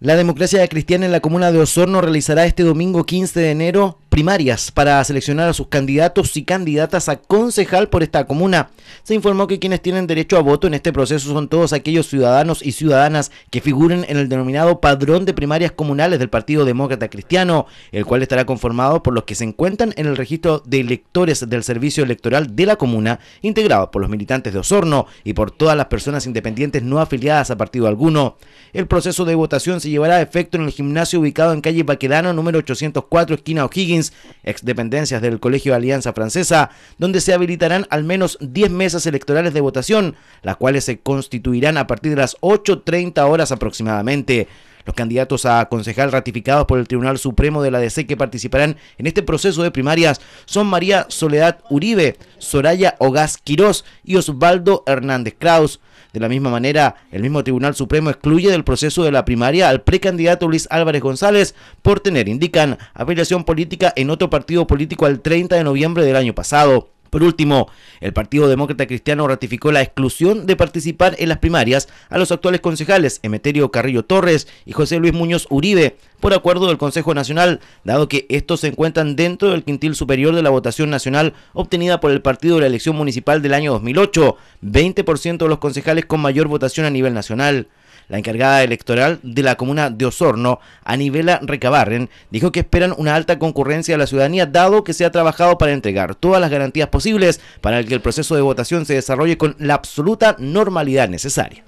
La democracia cristiana en la comuna de Osorno realizará este domingo 15 de enero primarias para seleccionar a sus candidatos y candidatas a concejal por esta comuna. Se informó que quienes tienen derecho a voto en este proceso son todos aquellos ciudadanos y ciudadanas que figuren en el denominado padrón de primarias comunales del Partido Demócrata Cristiano, el cual estará conformado por los que se encuentran en el registro de electores del Servicio Electoral de la comuna, integrado por los militantes de Osorno y por todas las personas independientes no afiliadas a partido alguno. El proceso de votación se llevará a efecto en el gimnasio ubicado en calle Baquedano número 804, esquina O'Higgins ex exdependencias del Colegio de Alianza Francesa, donde se habilitarán al menos 10 mesas electorales de votación, las cuales se constituirán a partir de las 8.30 horas aproximadamente. Los candidatos a concejal ratificados por el Tribunal Supremo de la DC que participarán en este proceso de primarias son María Soledad Uribe, Soraya Ogaz Quirós y Osvaldo Hernández Kraus. De la misma manera, el mismo Tribunal Supremo excluye del proceso de la primaria al precandidato Luis Álvarez González por tener, indican, afiliación política en otro partido político al 30 de noviembre del año pasado. Por último, el Partido Demócrata Cristiano ratificó la exclusión de participar en las primarias a los actuales concejales Emeterio Carrillo Torres y José Luis Muñoz Uribe por acuerdo del Consejo Nacional, dado que estos se encuentran dentro del quintil superior de la votación nacional obtenida por el partido de la elección municipal del año 2008, 20% de los concejales con mayor votación a nivel nacional. La encargada electoral de la comuna de Osorno, Anivela Recabarren, dijo que esperan una alta concurrencia de la ciudadanía dado que se ha trabajado para entregar todas las garantías posibles para que el proceso de votación se desarrolle con la absoluta normalidad necesaria.